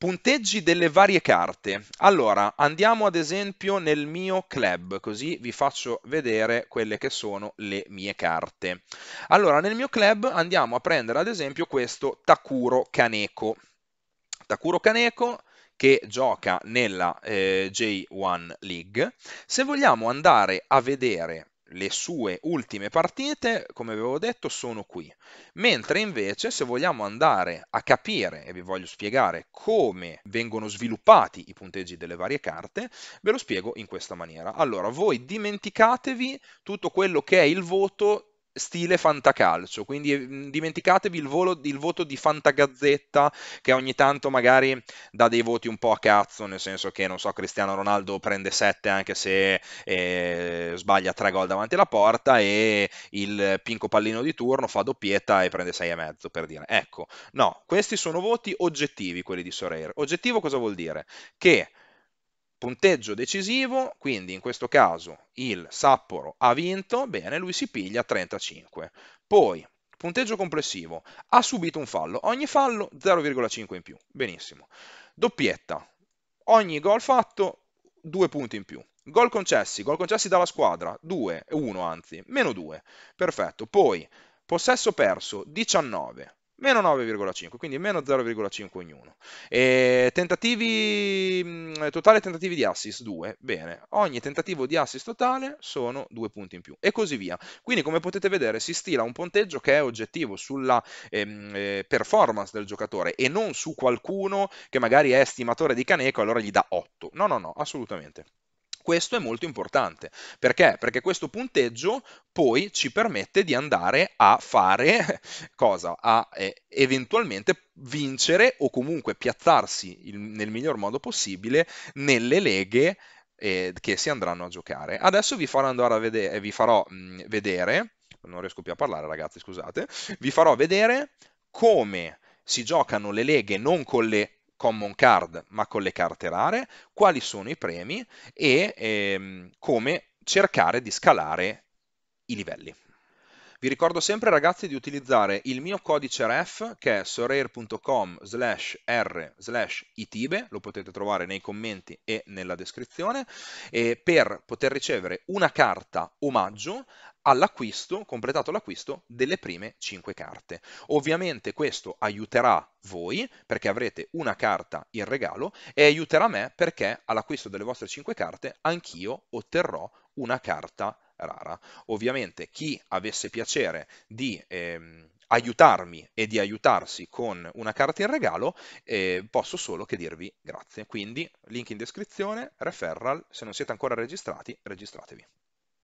Punteggi delle varie carte. Allora, andiamo ad esempio nel mio club, così vi faccio vedere quelle che sono le mie carte. Allora, nel mio club andiamo a prendere ad esempio questo Takuro Kaneko. Takuro Kaneko che gioca nella eh, J1 League. Se vogliamo andare a vedere le sue ultime partite, come avevo detto, sono qui. Mentre invece, se vogliamo andare a capire, e vi voglio spiegare come vengono sviluppati i punteggi delle varie carte, ve lo spiego in questa maniera. Allora, voi dimenticatevi tutto quello che è il voto stile fantacalcio, quindi dimenticatevi il, volo, il, voto di fantagazzetta che ogni tanto magari dà dei voti un po' a cazzo, nel senso che non so, Cristiano Ronaldo prende 7 anche se eh, sbaglia 3 gol davanti alla porta e il pinco pallino di turno fa doppietta e prende 6 e mezzo per dire. Ecco, no, questi sono voti oggettivi quelli di Sorer. Oggettivo cosa vuol dire? Che punteggio decisivo, quindi in questo caso il Sapporo ha vinto, bene, lui si piglia 35. Poi, punteggio complessivo, ha subito un fallo, ogni fallo 0,5 in più, benissimo. Doppietta, ogni gol fatto 2 punti in più. Gol concessi, gol concessi dalla squadra, 2, 1 anzi, meno 2, perfetto. Poi, possesso perso, 19 meno 9,5, quindi meno 0,5 ognuno. E tentativi, mm, totale tentativi di assist 2, bene, ogni tentativo di assist totale sono due punti in più e così via. Quindi come potete vedere si stila un punteggio che è oggettivo sulla ehm, eh, performance del giocatore e non su qualcuno che magari è estimatore di Caneco allora gli dà 8. No, no, no, assolutamente. Questo è molto importante, perché? Perché questo punteggio poi ci permette di andare a fare cosa? A eh, eventualmente vincere o comunque piazzarsi il, nel miglior modo possibile nelle leghe eh, che si andranno a giocare. Adesso vi farò andare a vedere, eh, vi farò mh, mm, vedere, non riesco più a parlare ragazzi, scusate, vi farò vedere come si giocano le leghe non con le common card ma con le carte rare, quali sono i premi e ehm, come cercare di scalare i livelli. Vi ricordo sempre ragazzi di utilizzare il mio codice ref che è sorair.com slash r slash itibe, lo potete trovare nei commenti e nella descrizione, e per poter ricevere una carta omaggio all'acquisto, completato l'acquisto, delle prime 5 carte. Ovviamente questo aiuterà voi perché avrete una carta in regalo e aiuterà me perché all'acquisto delle vostre 5 carte anch'io otterrò una carta omaggio rara. Ovviamente chi avesse piacere di ehm, aiutarmi e di aiutarsi con una carta in regalo, eh, posso solo che dirvi grazie. Quindi link in descrizione, referral, se non siete ancora registrati, registratevi.